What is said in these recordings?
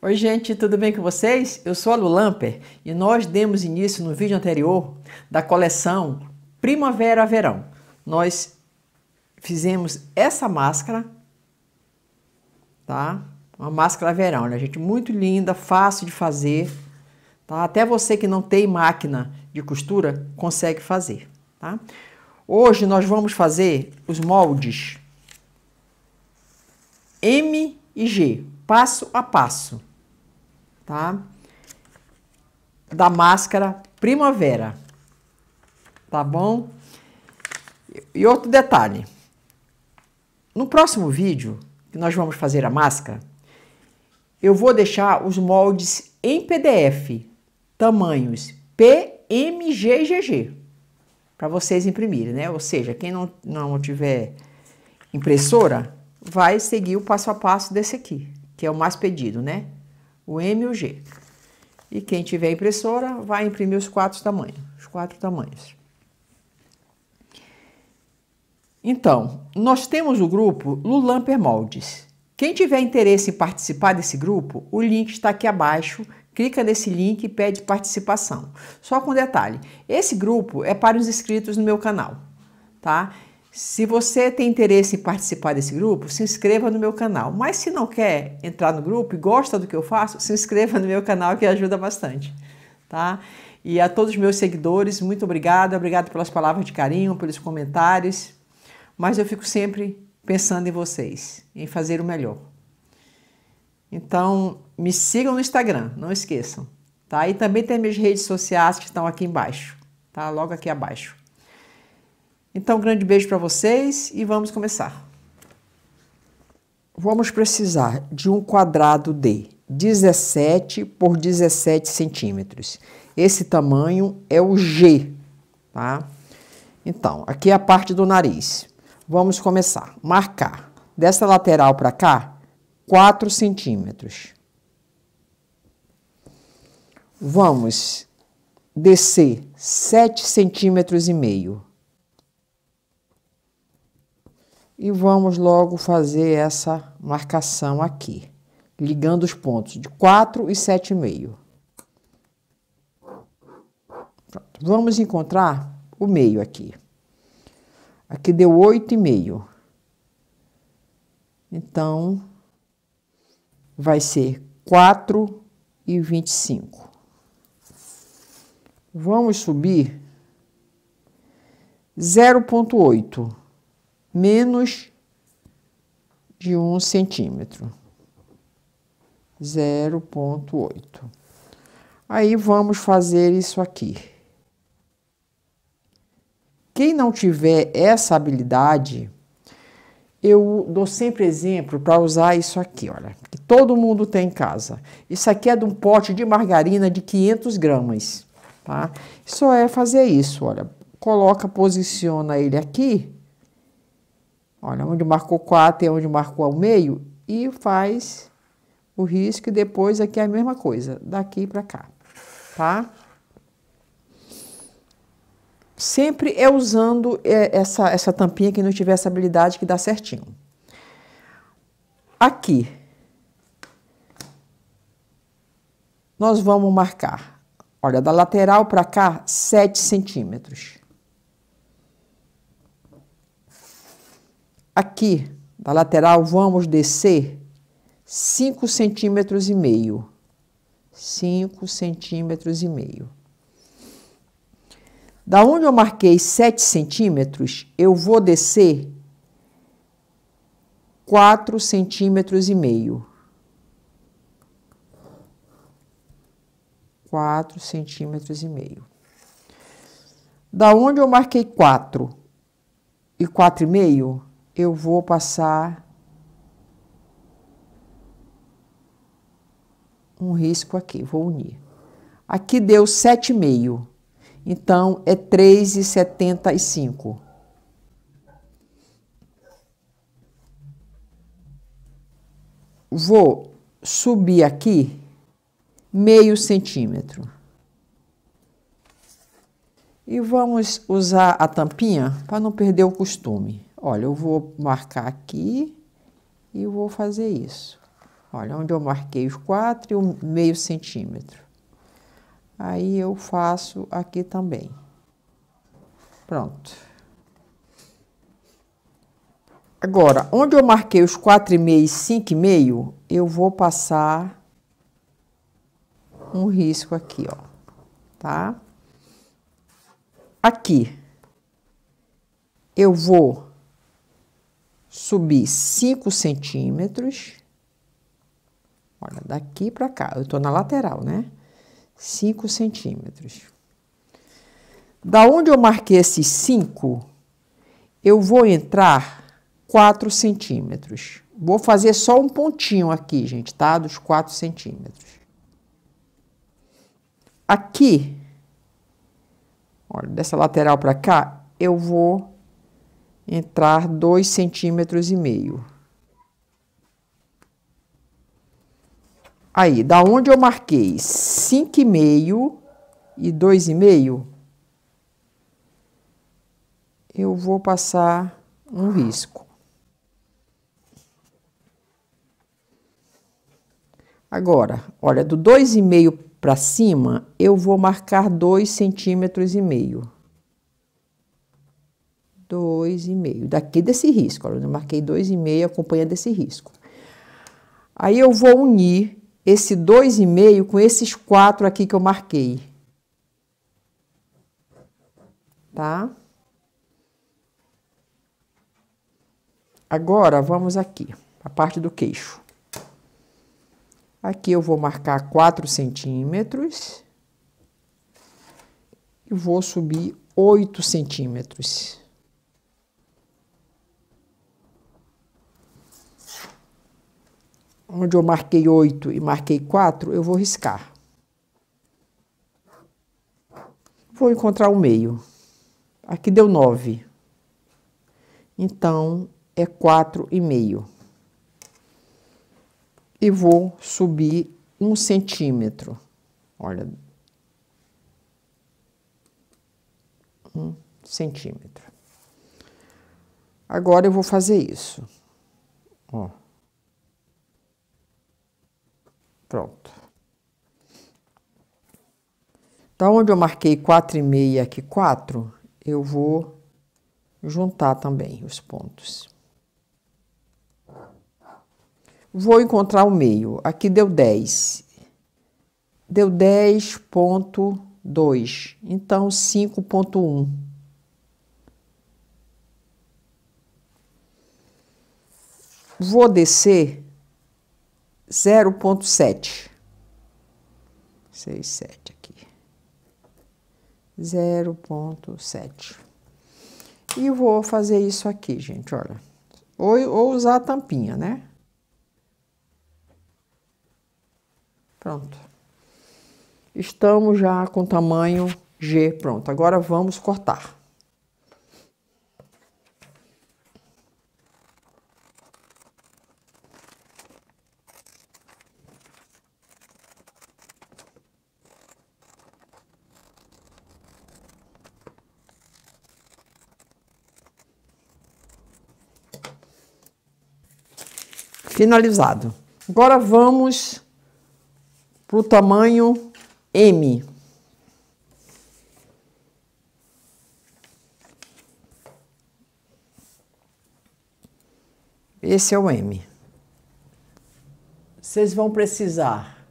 Oi, gente, tudo bem com vocês? Eu sou a Lulamper e nós demos início no vídeo anterior da coleção Primavera-Verão. Nós fizemos essa máscara, tá? Uma máscara verão, né, gente? Muito linda, fácil de fazer, tá? Até você que não tem máquina de costura consegue fazer, tá? Hoje nós vamos fazer os moldes M e G, passo a passo tá? Da máscara Primavera, tá bom? E outro detalhe, no próximo vídeo que nós vamos fazer a máscara, eu vou deixar os moldes em PDF, tamanhos PMGGG, para vocês imprimirem, né? Ou seja, quem não, não tiver impressora, vai seguir o passo a passo desse aqui, que é o mais pedido, né? o M e o G. E quem tiver impressora vai imprimir os quatro tamanhos, os quatro tamanhos. Então, nós temos o grupo Lulamper Moldes. Quem tiver interesse em participar desse grupo, o link está aqui abaixo. Clica nesse link e pede participação. Só com detalhe, esse grupo é para os inscritos no meu canal, tá? Se você tem interesse em participar desse grupo, se inscreva no meu canal. Mas se não quer entrar no grupo e gosta do que eu faço, se inscreva no meu canal que ajuda bastante, tá? E a todos os meus seguidores, muito obrigado, obrigado pelas palavras de carinho, pelos comentários. Mas eu fico sempre pensando em vocês, em fazer o melhor. Então, me sigam no Instagram, não esqueçam, tá? E também tem minhas redes sociais que estão aqui embaixo, tá? Logo aqui abaixo. Então, um grande beijo para vocês e vamos começar. Vamos precisar de um quadrado de 17 por 17 centímetros. Esse tamanho é o G, tá? Então, aqui é a parte do nariz. Vamos começar. Marcar dessa lateral para cá, 4 centímetros. Vamos descer 7 centímetros e meio. E vamos logo fazer essa marcação aqui, ligando os pontos de 4 e 7,5. Pronto. Vamos encontrar o meio aqui. Aqui deu 8,5. Então, vai ser 4 e 25. Vamos subir 0,8 menos de um centímetro, 0,8. Aí vamos fazer isso aqui. Quem não tiver essa habilidade, eu dou sempre exemplo para usar isso aqui, olha, que todo mundo tem em casa. Isso aqui é de um pote de margarina de 500 gramas, tá? Só é fazer isso, olha, coloca, posiciona ele aqui Olha, onde marcou 4 é onde marcou ao meio e faz o risco e depois aqui é a mesma coisa, daqui para cá, tá? Sempre é usando é, essa, essa tampinha que não tiver essa habilidade que dá certinho. Aqui, nós vamos marcar, olha, da lateral para cá, 7 centímetros. Aqui, da lateral, vamos descer 5 centímetros e meio. 5 centímetros e meio. Da onde eu marquei 7 centímetros, eu vou descer 4 centímetros e meio. 4 centímetros e meio. Da onde eu marquei 4 e 4,5, eu vou passar um risco aqui, vou unir. Aqui deu 7,5. Então, é 3,75. Vou subir aqui meio centímetro. E vamos usar a tampinha para não perder o costume. Olha, eu vou marcar aqui e vou fazer isso. Olha, onde eu marquei os quatro e o um meio centímetro. Aí eu faço aqui também. Pronto. Agora, onde eu marquei os quatro e meio e cinco e meio, eu vou passar um risco aqui, ó, tá? Aqui eu vou subir 5 centímetros. Olha, daqui para cá, eu estou na lateral, né? 5 centímetros. Da onde eu marquei esses 5, eu vou entrar 4 centímetros. Vou fazer só um pontinho aqui, gente, tá? Dos 4 centímetros. Aqui, olha, dessa lateral para cá, eu vou entrar dois centímetros e meio. Aí, da onde eu marquei 5,5 e 2,5, eu vou passar um risco. Agora, olha, do 2,5 para cima, eu vou marcar 2 centímetros e meio. 2,5. Daqui desse risco, eu marquei 2,5 acompanhando esse risco. Aí eu vou unir esse 2,5 com esses 4 aqui que eu marquei. Tá? Agora, vamos aqui, a parte do queixo. Aqui eu vou marcar 4 centímetros e vou subir 8 centímetros. onde eu marquei 8 e marquei 4, eu vou riscar. Vou encontrar o meio. Aqui deu 9. Então, é 4,5. E E vou subir um centímetro. Olha. Um centímetro. Agora eu vou fazer isso. Ó. Pronto. Então, onde eu marquei quatro e meia aqui 4, eu vou juntar também os pontos. Vou encontrar o meio. Aqui deu 10. Deu 10.2. Então, 5.1. Vou descer 0.7. 6, 7 aqui. 0.7. E vou fazer isso aqui, gente, olha. Ou, ou usar a tampinha, né? Pronto. Estamos já com tamanho G pronto. Agora vamos cortar. finalizado. Agora vamos para o tamanho M. Esse é o M. Vocês vão precisar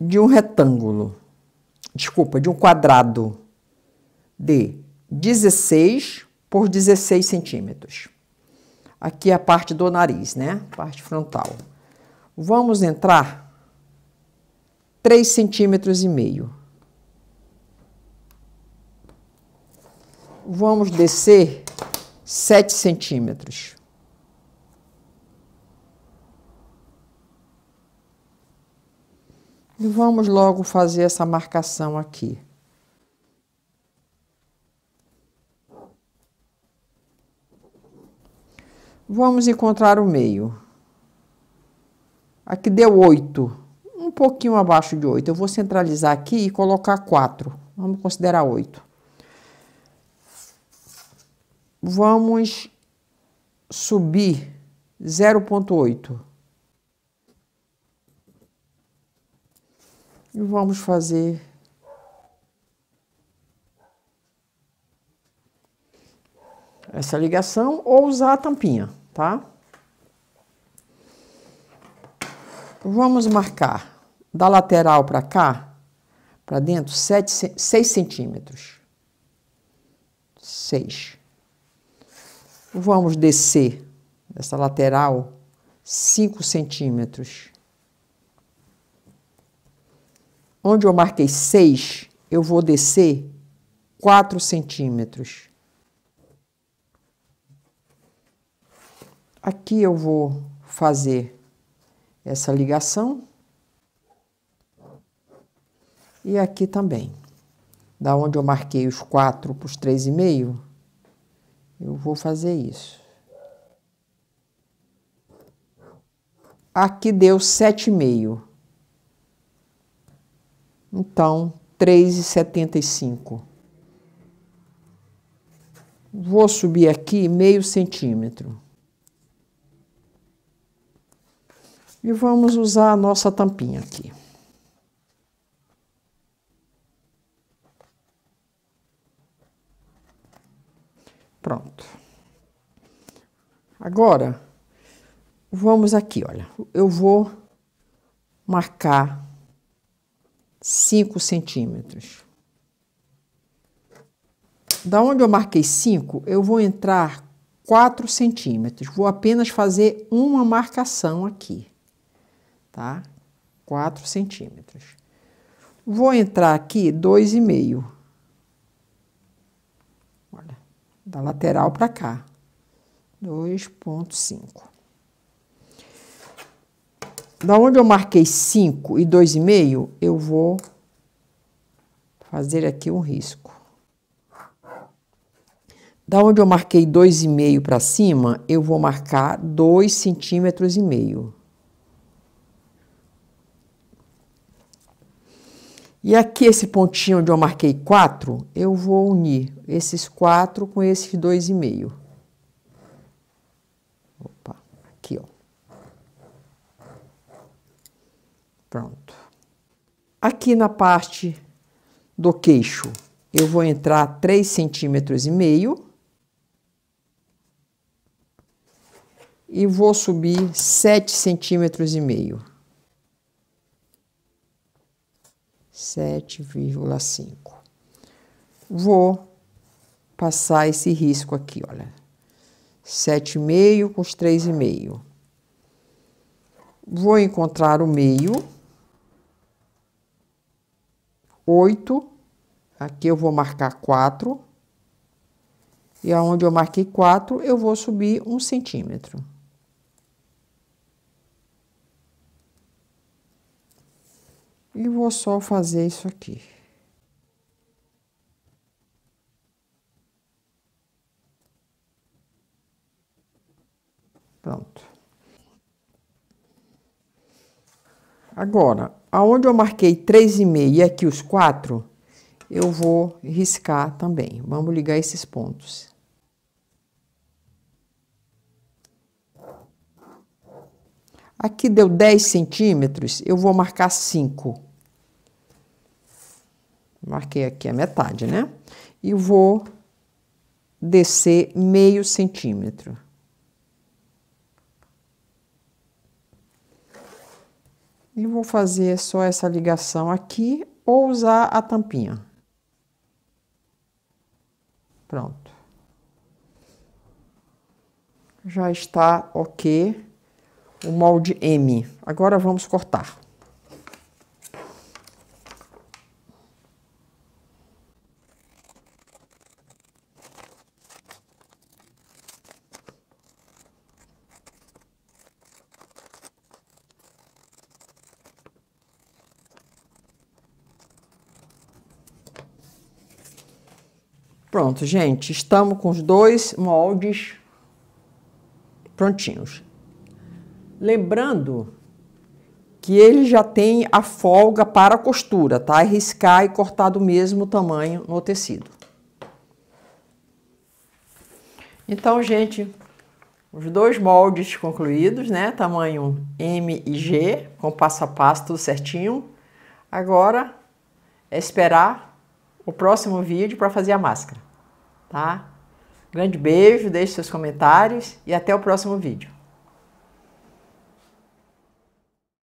de um retângulo, desculpa, de um quadrado de 16 por 16 centímetros. Aqui é a parte do nariz, né? Parte frontal. Vamos entrar 3 centímetros e meio. Vamos descer 7 centímetros. E vamos logo fazer essa marcação aqui. Vamos encontrar o meio. Aqui deu 8, um pouquinho abaixo de 8. Eu vou centralizar aqui e colocar 4. Vamos considerar 8. Vamos subir 0,8. E vamos fazer essa ligação ou usar a tampinha, tá? Vamos marcar da lateral para cá, para dentro, 7, 6 centímetros. 6. Vamos descer dessa lateral 5 centímetros. Onde eu marquei 6, eu vou descer 4 centímetros. Aqui eu vou fazer essa ligação e aqui também. Da onde eu marquei os 4 para os meio, eu vou fazer isso. Aqui deu 7,5. Então, 3,75. Vou subir aqui meio centímetro. E vamos usar a nossa tampinha aqui. Pronto. Agora, vamos aqui, olha. Eu vou marcar 5 centímetros. Da onde eu marquei 5, eu vou entrar 4 centímetros. Vou apenas fazer uma marcação aqui tá? 4 centímetros. Vou entrar aqui 2,5. Olha, da lateral para cá. 2,5. Da onde eu marquei 5 e 2,5, eu vou fazer aqui um risco. Da onde eu marquei 2,5 para cima, eu vou marcar 2 centímetros e meio. E aqui esse pontinho onde eu marquei 4, eu vou unir esses 4 com esses 2,5. Opa, aqui, ó. Pronto. Aqui na parte do queixo, eu vou entrar três centímetros e meio. E vou subir sete centímetros e meio. 7,5. Vou passar esse risco aqui, olha. 7,5 com os 3,5. Vou encontrar o meio. 8. Aqui eu vou marcar 4. E aonde eu marquei 4, eu vou subir 1 centímetro. E vou só fazer isso aqui. Pronto. Agora, aonde eu marquei 3,5 e aqui os 4, eu vou riscar também. Vamos ligar esses pontos. Aqui deu 10 centímetros, eu vou marcar 5 marquei aqui a metade, né? E vou descer meio centímetro. E vou fazer só essa ligação aqui ou usar a tampinha. Pronto. Já está ok o molde M. Agora vamos cortar. Pronto, gente, estamos com os dois moldes prontinhos. Lembrando que ele já tem a folga para costura, tá? riscar e cortar do mesmo tamanho no tecido. Então, gente, os dois moldes concluídos, né? Tamanho M e G, com passo a passo tudo certinho. Agora é esperar o próximo vídeo para fazer a máscara tá? Grande beijo, deixe seus comentários e até o próximo vídeo.